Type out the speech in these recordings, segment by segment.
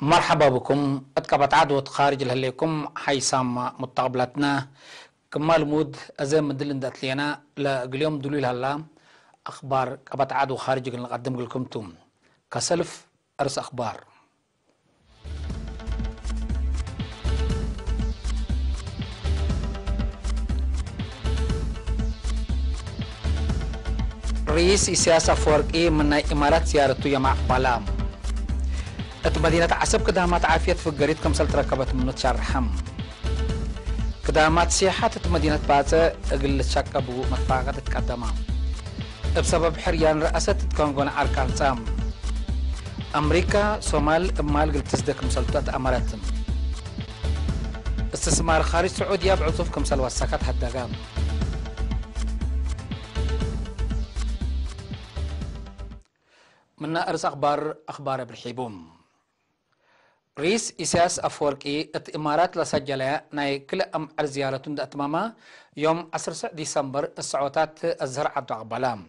مرحبا بكم اتكبت عدوة خارج لهليكم حيسام متقبلتنا كمال مود ازام مدلن لا لقليوم دليل هلا أخبار كبت عدو خارج نقدم لكم توم كسلف أرس أخبار رئيس سياسة إيه من إمارات سيارته يمع بلام እቲ መዲነት ዓሰብ ክዳማት ዓፍየት ፍገሪት ከም ሰልትረከበት ምኑ ትሻርሐም كدامات سياحة ات مدينة ባፀ اقل ልትሻቀቡ ابو مطاقة اب بسبب حريان رأسة عركان سام أمريكا سومال إمال قل تزدك مسلطات أماراتن استثمار خارج سعودية بعطوف سلوى الساكات حد دقام من أرس أخبار أخبار بالحيبوم ريس إساس أفوركي ات إمارات لسجلة ناي كل أم الزيارة دا أتماما يوم 10 ديسمبر السعوتات الزرع الدعبالام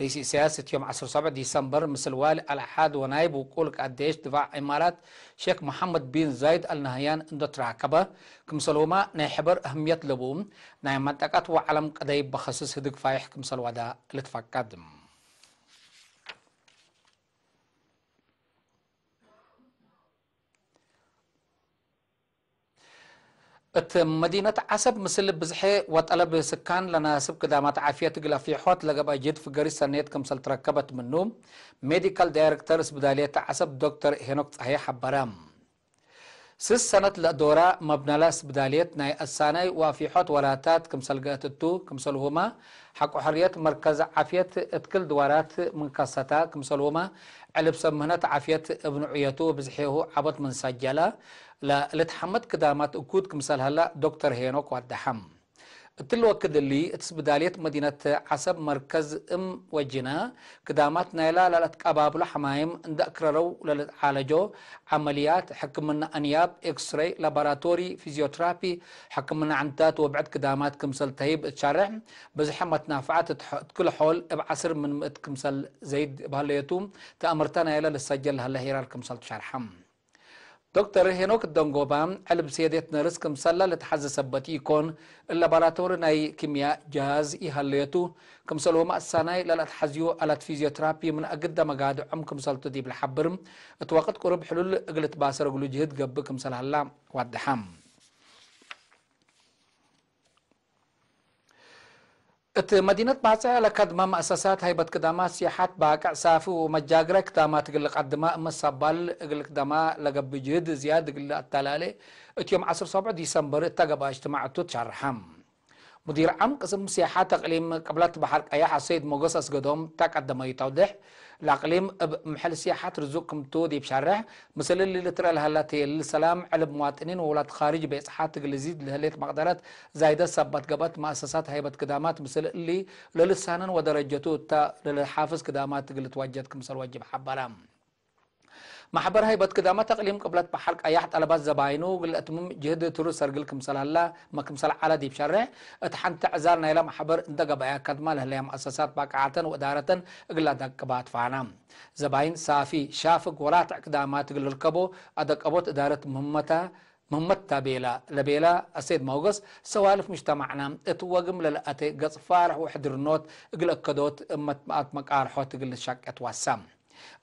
ريس إساس يوم 10 ديسمبر مثل والي الأحد ونايب وقول قديش دفاع إمارات شيخ محمد بن زايد النهيان اندو تراكبة كم سلوما ناي حبر أهمية لبوم ناي منطقة وعلم قديب بخصص هدك فايح كم سلوما دا لتفاق قدم ات مدينة عصب مثل بزحه وطلب سكان لنا سب قدامات عافية تقلا في حوات لقب اجيد في قريسة نيت كمسل تركبت منهم ميديكال دايركتر سبدالية عصب دكتور هينوك صحيح برام سس سنة لدورة مبنلاس بداليت ناي اساني وافيحوت ولاتات كمسل قاتتو كمسل هما حق حرية مركز عافية اتكل دوارات من كاستا كمسل هما علب سمهنة عافية ابن عياتو بزحيهو عبط من سجلة لتحمد كدامات أكود كمسل هلا دكتور هينوك والدحم بتلو كدلي اتسبداليت مدينة عسب مركز ام وجنا كدامات نايلا لالت قبابلو حمايم اند اكررو لالت عالجو عمليات حكمنا انياب اكس راي لاباراتوري فيزيوترابي حكمنا عندات وبعد كدامات كمسل تهيب اتشارع بزحمت نافعات كل حول بعصر من مت زيد بهاليتو تامرتنا نايلا للسجل هالهيرار هيرال كمسل تشارحم ዶክተር ሄኖክ ደንጎባ ዕልብ ሴት ንርስክ ምሰላ ልትሓዘሰበት ይኮን ላቦራቶሪ ናይ ኪምያ ጃሃዝ ይሃለየቱ ክምሰል ወማእሳናይ ላልኣትሓዝዩ ኣላት ፊዚዮቴራፒ ምን ኣግዳመ ጋድዖም ክምሰልቱ ዲብል ሓብር እቲ ወቅት ቁርብ ሕሉል እግልት ባሰር ግሉ ጅህድ ገብእ ክምሰል ሃላ ዋድሓም እت መዲነት ባፅያ ለከድመ መእሰሳት ሃይበት ክዳማ ስያሓት ባቅዕ ሳፊ ወመጃግረ ክዳማ ትግልቃት ድማ እመሳባል እግል ክዳማ ለገቢ ጅህድ ዝያድ እግል ኣታላለ እትዮም 17 ዲሰምበር እታ ገባእሽቲ ማዕቱ ትሻርሐም ሙዲር ዓም ቅስም ስያሓት ተቕሊም ቅብለት ባሓር ቀያሕ ኣሰይድ ሞገስ ኣስገዶም ታቀደመ ይተውድሕ العقليم محل سياحة رزقكم تودي بشرح مثل اللي لترى الهلات للسلام على مواطنين وولاد خارج بإصحات لزيد لهلات مقدرات زايدة سبت قبت مؤسسات هيبة قدامات مثل اللي للسانا ودرجته تا للحافظ قدامات قلت وجدكم سر وجب حبرام ማሕበር ሃይበት ክዳማ ተቕሊም ቅብለት ብሓልቅ ኣያሕ ጠለባት ዘባይኑ ግልአትሙም ጅህድ ትሩ ሰርግል ክምሰላላ መክምሰል ዓላ ዲብ ሸርዕ እቲ ሓንቲ ዕዛል ናይላ ማሕበር እንደገባያ ካድማ ለህለያ መእሰሳት ባቅዓተን ወዳረተን እግላዳ ቅባት ፋና ዘባይን ሳፊ ሻፍግ ወላትዕ ክዳማ ትግል ርከቦ ኣደቀቦት እዳረት ምህመታ ممتا بيلا لبيلا السيد موقس سوالف مجتمعنا اتوقم للأتي قص فارح وحدر نوت اقل اكدوت امت مقارحوت اقل الشك اتوسام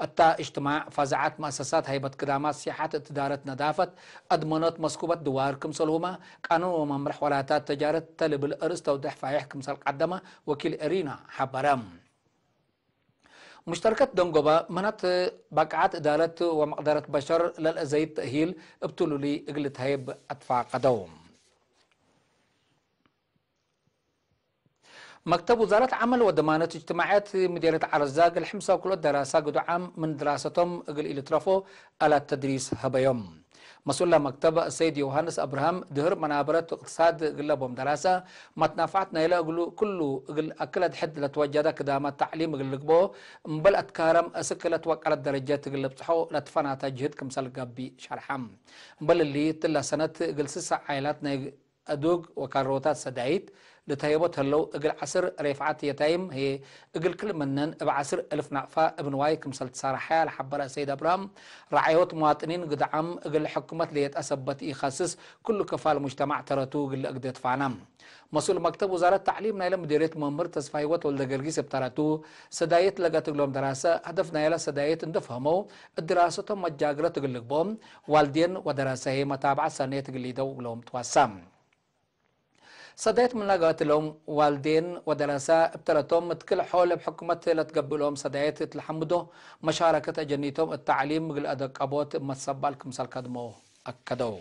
اتا اجتماع فزعت مؤسسات هيبت قدامات سياحات اتدارة ندافت أضمنت مسكوبت دوار كمسل هما قانون وممرح ولاتات تجارة تلب الأرز تودح فايح كمسل قدمة وكيل إرينا حبرام مشتركة دنجوبا منت بقعات إدارة ومقدرة بشر للأزيت هيل ابتلولي إقلت هيب اتفاق دوم مكتب وزارة عمل ودمانة اجتماعات مديرة عرزاق الحمسة وكل الدراسة قد عام من دراستهم قل ترفو على التدريس يوم مسؤول مكتب السيد يوهانس ابراهام دهر منابرة اقتصاد قل بوم دراسة تنافعتنا إلى قلو كله قل أكلت حد لتوجد كدام التعليم قل لقبو مبل أتكارم أسكلت وقع الدرجات قل بصحو لتفنا تجهد كمسال قبي شرحم مبل اللي تلا سنة قل سسع عائلاتنا أدوغ أدوق وكاروتات سدعيت دتايبو تلو اقل عصر ريفعات يتايم هي اقل كل منن اب عصر الف نعفا ابن واي كمسل تسارحيا لحبر سيد ابرام رعيوت مواطنين قدعم اقل حكومات ليت اسبت يخصص كل كفال مجتمع ترتو قل اقدت فعنام مسؤول مكتب وزارة التعليم نايلة مديرية ممر تسفاي وت ولد قرقيس بترتو سدايت لقى تقلهم دراسة هدف نايلة سدايت اندفهمو الدراسة مجاقرة تقلق بوم والدين ودراسة هي متابعة سنة تقليدو قلهم توسام صدات من لجأت لهم والدين ودرساء ابتلتهم متكل حول بحكمة تقبلهم صدات تلحمده مشاركة جنيتهم التعليم مجل أدق أبوت متسبال كمسال كدمو أكدو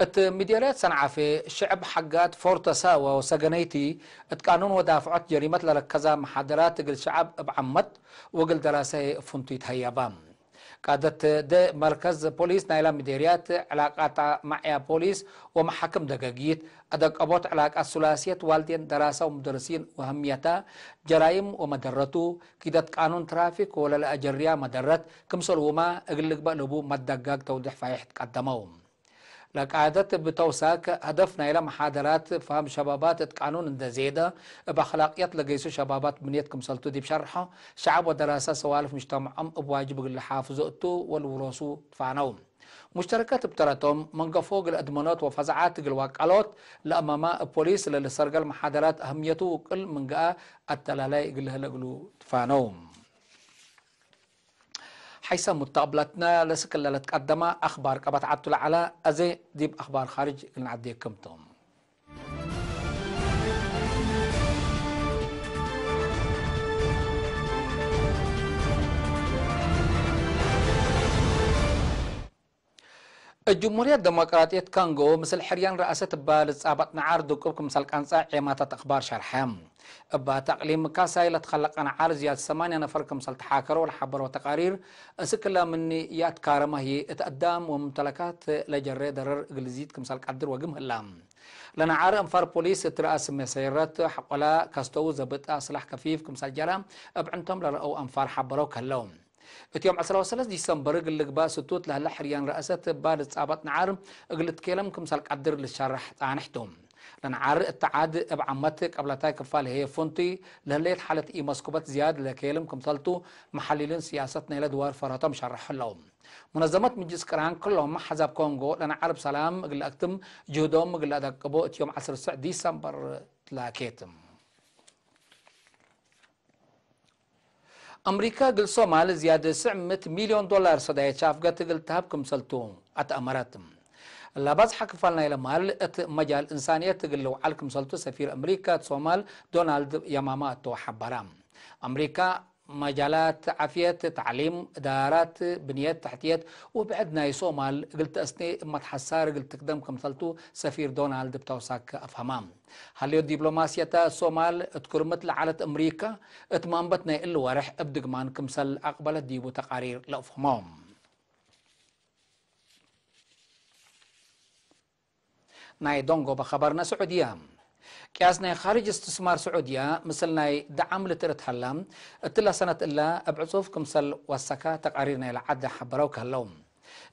ات صنعاء في شعب حقات فورتسا وسجنيتي ات قانون ودافعات جريمة لركزة محاضرات قل شعب بعمت وقل دراسة فنتيت هيابام قادت د مركز بوليس نايلا مديريات علاقات مع بوليس ومحاكم دقاقيت أدق أبوت علاقة سلاسية والدين دراسة ومدرسين وهميتا جرائم ومدرته كيدت قانون ترافيك ولا الأجرية مدرت كمسلوما وما أغلق بقلبو مدقاق توضح فايحت قدمهم لك عادت بتوساك هدفنا إلى محاضرات فهم شبابات قانون دا زيدا بأخلاقيات لقيسو شبابات بنيتكم سلطو دي بشرحه شعب ودراسة سوالف مجتمعهم بواجب اللي اتو والوروسو تفعنوهم مشتركات بتراتهم من فوق الأدمانات وفزعات الواقعات لأمام بوليس للسرقة المحاضرات أهميته كل من جاء التلالاي قلها لقلو تفانوم حيث متابلتنا لسك اللي أخبار قبط عدتل على أزي ديب أخبار خارج نعدي كمتهم الجمهورية الديمقراطية كونغو مثل حريان رئاسة بالزابط نعار دقبكم مثل كانسا عماتة أخبار شرحام أبا بتقليم كاساي لتخلق أنا عارز يات ثمانية نفركم مثل تحاكر والحبر وتقارير سكلا مني ياد كارما هي اتقدام وممتلكات لجرى درر إنجليزيت كمثل قدر وقم هلام لنا عار انفار بوليس ترأس مسيرات حقلا كاستو زبط سلاح كفيف كمثل جرام أبعنتم لرأو انفار حبرو كلهم اتيوم عصر وصلس ديسمبر قلق با ستوت له لحريان رأسات بال تصابات نعرم قلت كيلم كم سالك عدر للشرح تانحتم لنعار التعاد بعمتك قبل تاي كفال هي فونتي لليت حالة اي مسكوبات زياد لكيلم كم سالتو محللين سياستنا لدوار فراتم شرح لهم منظمات مجلس كران كلهم حزب كونغو لنا عرب سلام قل اكتم جهدهم قل اتيوم عصر السعد ديسمبر لكيتم ئەمریکا گلسۆمالە زیادە سمت میلیۆن دلار سەدای چافگەتە گل تاب کەمسەلتۆم ئەتە ئەمەراتم. لا بس حق فالنا إلى مال أت مجال إنسانية تقل لو علكم سلطة سفير أمريكا صومال دونالد يماما تو حبرام أمريكا مجالات عفية تعليم دارات بنيات تحتيات وبعدنا يصومال قلت أسني ما تحسار قلت تقدم كمثلتو سفير دونالد بتوساك أفهمام هل دبلوماسية تا صومال تكرمت لعلة أمريكا اتمامبتنا إل ورح ابدقمان كمثل أقبلت ديبو تقارير لأفهمام ناي دونغو بخبرنا سعوديام كياس ناي خارج استثمار سعودية مثل ناي دعم لترت هلام اتلا سنة إلا أبعصوف كمسل تقارير تقاريرنا لعد حبروك هلوم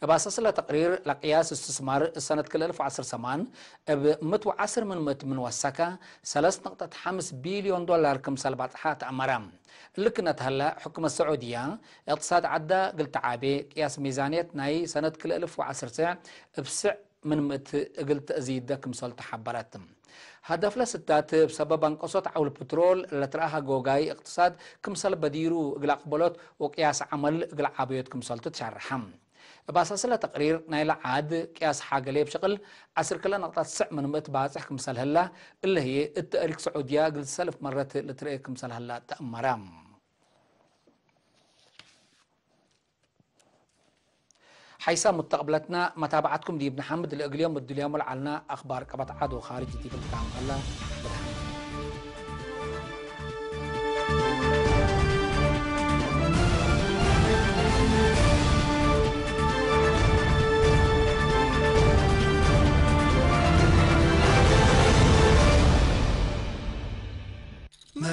اصلا تقرير لقياس استثمار سنة كل عصر سمان اب متو عصر من مت من وساكا سلس نقطة حمس بليون دولار كمسل بطحات أمرام لكنت هلا حكم السعودية اقتصاد عدة قلت عابي قياس ميزانية ناي سنة كل ألف وعصر سع بسع من مت قلت أزيد كمسل تحبراتم هدف ستات بسبب انقصت عول بترول لتراها جوجاي اقتصاد كمسل بديرو غلاق بلوت وقياس عمل اقلاق عبيوت كمسل تتشرحم باساسلا تقرير نايل عاد قياس حاجة لي بشكل عسر كلا نقطة سع من مت باصح كمسل هلا اللي هي التاريخ سعودية قلت سلف مرة لتريك كمسل هلا تأمرام حيث متقبلتنا متابعتكم دي ابن حمد اللي اليوم بدو اخبار قبط عدو خارج دي بالتعامل الله